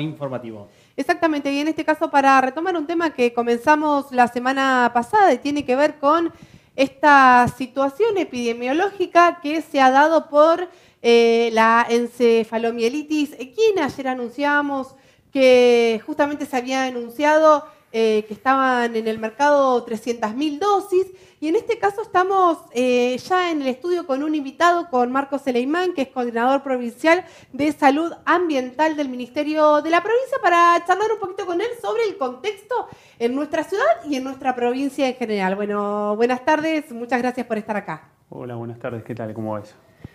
informativo. Exactamente, y en este caso para retomar un tema que comenzamos la semana pasada y tiene que ver con esta situación epidemiológica que se ha dado por eh, la encefalomielitis equina. Ayer anunciamos que justamente se había anunciado eh, que estaban en el mercado 300.000 dosis. Y en este caso estamos eh, ya en el estudio con un invitado, con Marcos Seleimán, que es coordinador provincial de salud ambiental del Ministerio de la Provincia, para charlar un poquito con él sobre el contexto en nuestra ciudad y en nuestra provincia en general. Bueno, buenas tardes, muchas gracias por estar acá. Hola, buenas tardes, ¿qué tal? ¿Cómo va eso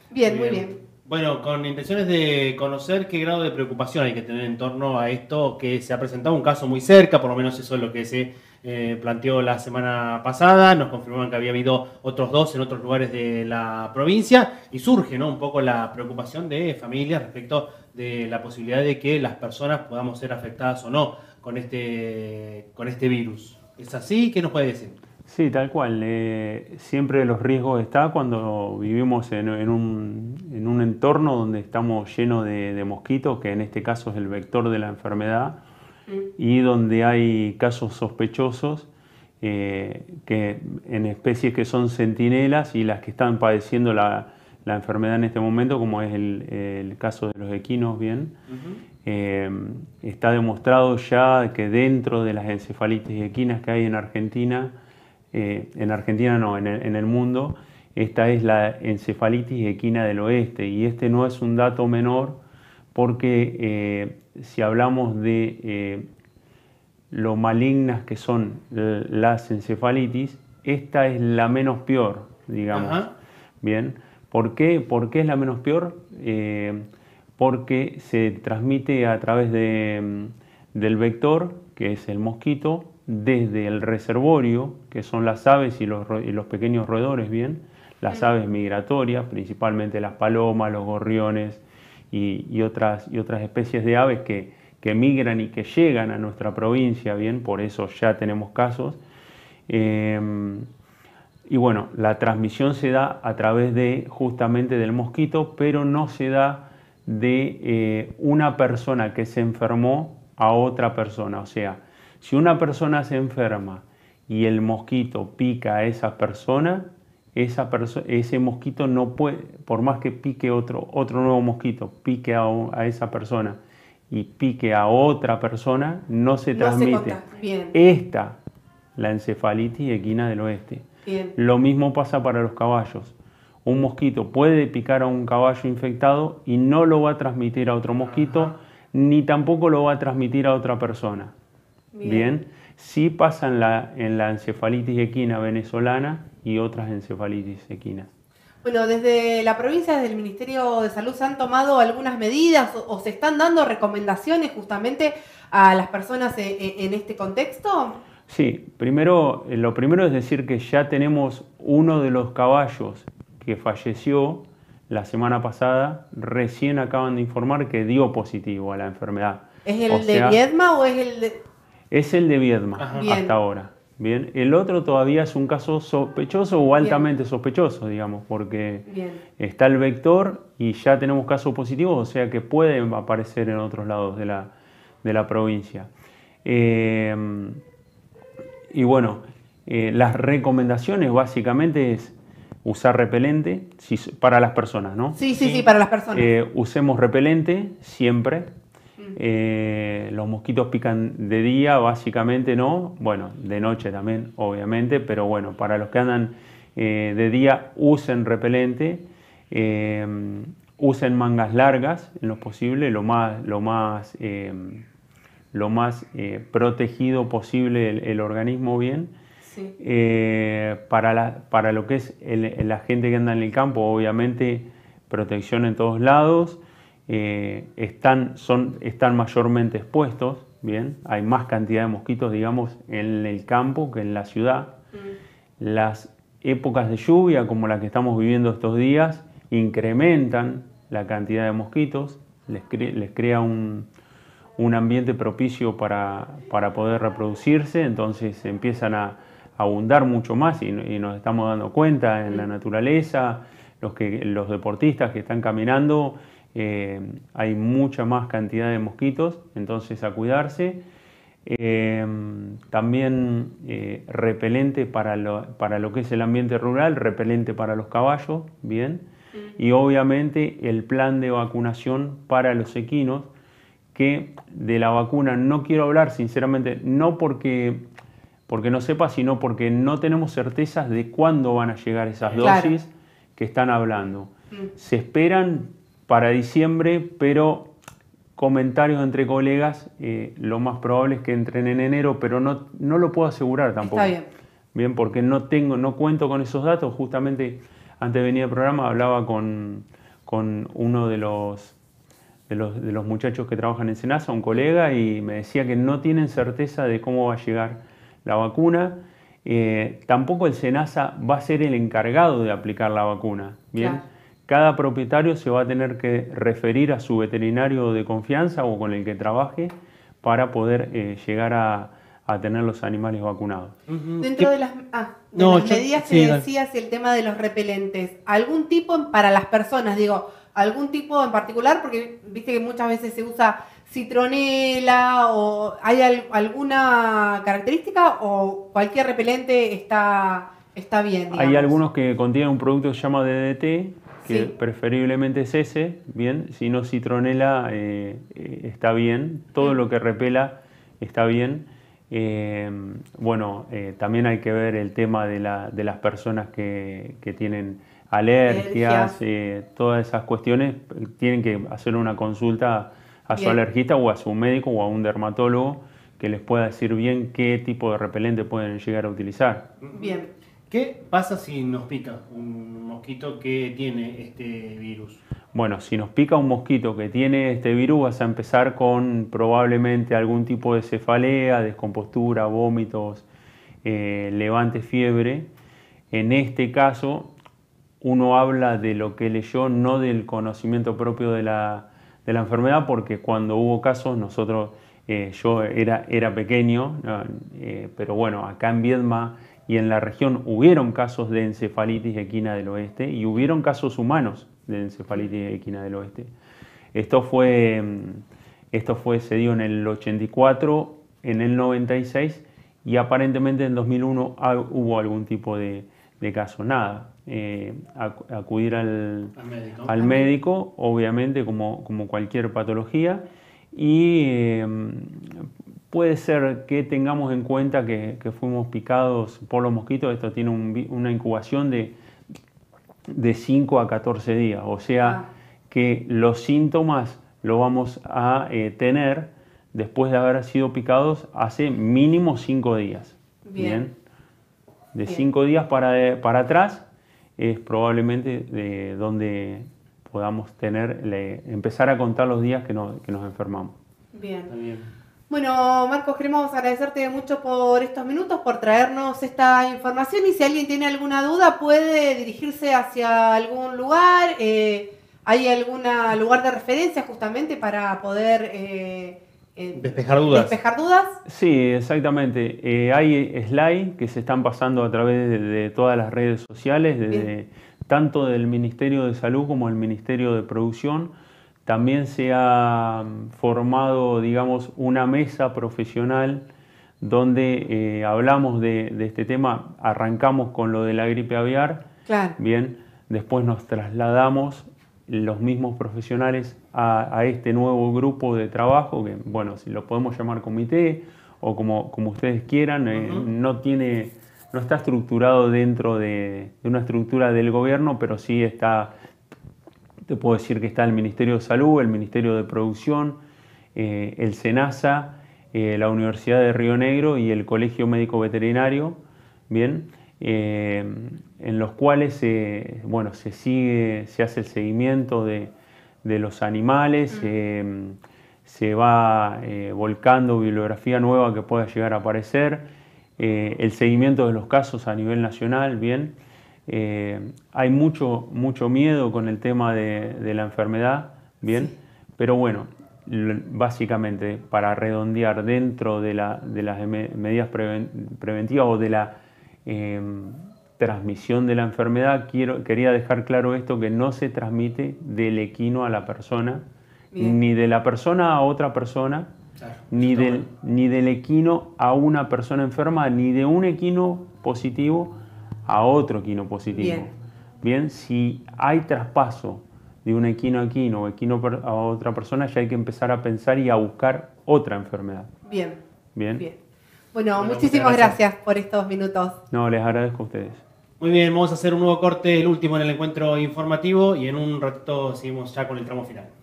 bien. Muy bien. Bueno, con intenciones de conocer qué grado de preocupación hay que tener en torno a esto, que se ha presentado un caso muy cerca, por lo menos eso es lo que se eh, planteó la semana pasada, nos confirmaban que había habido otros dos en otros lugares de la provincia y surge ¿no? un poco la preocupación de familias respecto de la posibilidad de que las personas podamos ser afectadas o no con este, con este virus. ¿Es así? ¿Qué nos puede decir? Sí, tal cual. Eh, siempre los riesgos están cuando vivimos en, un, entorno donde estamos llenos de, mosquitos, que en este caso es el vector de la enfermedad, mm. y donde hay casos sospechosos eh, en especies que son sentinelas y las que están padeciendo la, enfermedad en este momento, como es el, caso de los equinos, bien. Eh, está demostrado ya que dentro de las encefalitis equinas que hay en Argentina, eh, en Argentina no, en el, mundo, esta es la encefalitis equina del oeste y este no es un dato menor porque eh, si hablamos de eh, lo malignas que son las encefalitis, esta es la menos peor, digamos. Bien, ¿por qué? ¿Por es la menos peor? porque se transmite a través mm, del vector, que es el mosquito, desde el reservorio, que son las aves y los, pequeños roedores, bien, las aves migratorias, principalmente las palomas, los gorriones y, otras, y otras especies de aves que, que, migran y que llegan a nuestra provincia, bien, por eso ya tenemos casos. Em, y bueno, la transmisión se da a través de justamente del mosquito, pero no se da de eh, una persona que se enfermó a otra persona, o sea, si una persona se enferma y el mosquito pica a esa persona, ese mosquito no puede, por más que pique otro, otro nuevo mosquito, pique a, esa persona y pique a otra persona, no se transmite. Esta, la encefalitis equina del oeste. Lo mismo pasa para los caballos. Un mosquito puede picar a un caballo infectado y no lo va a transmitir a otro mosquito, ni tampoco lo va a transmitir a otra persona. Bien. Sí pasan en la, en la encefalitis equina venezolana y otras encefalitis equinas. Bueno, desde la provincia, desde el Ministerio de Salud, ¿se han tomado algunas medidas o, se están dando recomendaciones justamente a las personas e, e, en, este contexto? Sí, primero, eh, lo primero es decir que ya tenemos uno de los caballos que falleció la semana pasada, recién acaban de informar que dio positivo a la enfermedad. ¿Es el de Viedma o es el de.? es el de Viedma hasta ahora. Bien, el otro todavía es un caso sospechoso o altamente sospechoso, digamos, porque está el vector y ya tenemos casos positivos, o sea que pueden aparecer en otros lados de la, provincia. Eh, y bueno, eh, las recomendaciones básicamente es usar repelente para las personas, ¿no? Sí, sí, sí, para las personas. Eh, usemos repelente siempre eh, los mosquitos pican de día, básicamente no, bueno, de noche también, obviamente, pero bueno, para los que andan eh, de día, usen repelente, eh, usen mangas largas en lo posible, lo más, protegido posible el, organismo bien. para, lo que es la gente que anda en el campo, obviamente protección en todos lados. Eh, están, son, están mayormente expuestos, ¿bien? Hay más cantidad de mosquitos, digamos, en el campo que en la ciudad. Mm. Las épocas de lluvia, como la que estamos viviendo estos días, incrementan la cantidad de mosquitos, les, crea un, ambiente propicio para, para, poder reproducirse, entonces empiezan a abundar mucho más y, nos estamos dando cuenta en la mm. naturaleza, los, que, los deportistas que están caminando eh, hay mucha más cantidad de mosquitos, entonces a cuidarse. Eh, también eh, repelente para lo, para lo que es el ambiente rural, repelente para los caballos, bien. Mm. Y obviamente el plan de vacunación para los equinos, que de la vacuna no quiero hablar sinceramente, no porque, porque no sepa, sino porque no tenemos certezas de cuándo van a llegar esas dosis que están hablando. Mm. Se esperan para diciembre, pero comentarios entre colegas, eh, lo más probable es que entren en enero, pero no, no lo puedo asegurar tampoco. Está bien. Bien, porque no tengo, no cuento con esos datos. Justamente antes de venir al programa hablaba con, con uno de los, de los, muchachos que trabajan en Senasa, un colega, y me decía que no tienen certeza de cómo va a llegar la vacuna. Eh, tampoco el Senasa va a ser el encargado de aplicar la vacuna. Bien. Cada propietario se va a tener que referir a su veterinario de confianza o con el que trabaje para poder eh, llegar a, tener los animales vacunados. Dentro de las, ah, medidas que sí, y el tema de los repelentes, ¿algún tipo para las personas? Digo, ¿algún tipo en particular? Porque viste que muchas veces se usa citronela o hay alguna característica o cualquier repelente está, está bien. Hay algunos que contienen un producto que se llama DDT, que preferiblemente es ese, bien, si no citronela eh, eh, está bien, todo lo que repela está bien. Eh, bueno, también hay que ver el tema de, la, de las personas que, que tienen alergias, todas esas cuestiones, tienen que hacer una consulta a su alergista o a su médico o a un dermatólogo que les pueda decir bien qué tipo de repelente pueden llegar a utilizar. Bien. ¿Qué pasa si nos pica un mosquito que tiene este virus? Bueno, si nos pica un mosquito que tiene este virus, vas a empezar con probablemente algún tipo de cefalea, descompostura, vómitos, eh, levante fiebre. En este caso, uno habla de lo que leyó, no del conocimiento propio de la, enfermedad, porque cuando hubo casos, nosotros, eh, yo era, pequeño, eh, pero bueno, acá en Viedma y en la región hubieron casos de encefalitis equina del oeste y hubieron casos humanos de encefalitis equina del oeste. Esto fue, mm, esto fue, se dio en el 84, en el 96 y aparentemente en 2001 hubo algún tipo de, caso. Nada, eh, acudir al, médico. obviamente como, como cualquier patología, eh, Puede ser que tengamos en cuenta que, fuimos picados por los mosquitos, esto tiene una incubación de, de 5 a 14 días, o sea ah. que los síntomas lo vamos a eh, tener después de haber sido picados hace mínimo 5 días. Bien. De 5 días para, eh, para atrás es probablemente de donde podamos tener, empezar a contar los días que, nos enfermamos. Bien. Bien. Bueno, Marcos, queremos agradecerte mucho por estos minutos, por traernos esta información y si alguien tiene alguna duda puede dirigirse hacia algún lugar. Eh, ¿Hay algún lugar de referencia justamente para poder... Eh, eh, despejar dudas. ¿Despejar dudas? Sí, exactamente. hay slides que se están pasando a través de, todas las redes sociales, tanto del Ministerio de Salud como el Ministerio de Producción también se ha mm, formado, digamos, una mesa profesional donde eh, hablamos de, este tema, arrancamos con lo de la gripe aviar, claro. bien, después nos trasladamos los mismos profesionales a, este nuevo grupo de trabajo, que bueno, si lo podemos llamar comité o como, como ustedes quieran, eh, no tiene, no está estructurado dentro de una estructura del gobierno, pero sí está puedo decir que está el Ministerio de Salud, el Ministerio de Producción, eh, el SENASA, eh, la Universidad de Río Negro y el Colegio Médico Veterinario, eh, en los cuales se sigue, se hace el seguimiento de, de los animales, mm. se va volcando bibliografía nueva que pueda llegar a aparecer, el seguimiento de los casos a nivel nacional, ¿bien? Eh, hay mucho, mucho miedo con el tema de, la enfermedad, ¿bien? Pero bueno, básicamente para redondear dentro de, las medidas preventivas o de la em, transmisión de la enfermedad, quería dejar claro esto, que no se transmite del equino a la persona, ni de la persona a otra persona, ni, del, ni del equino a una persona enferma, ni de un equino positivo a otro equino positivo. Bien. si hay traspaso de un equino a equino o equino a otra persona, ya hay que empezar a pensar y a buscar otra enfermedad. Bien. Bien. Bien. Bueno, muchísimas gracias. por estos minutos. No, les agradezco a ustedes. Muy bien, vamos a hacer un nuevo corte, el último en el encuentro informativo, y en un ratito seguimos ya con el tramo final.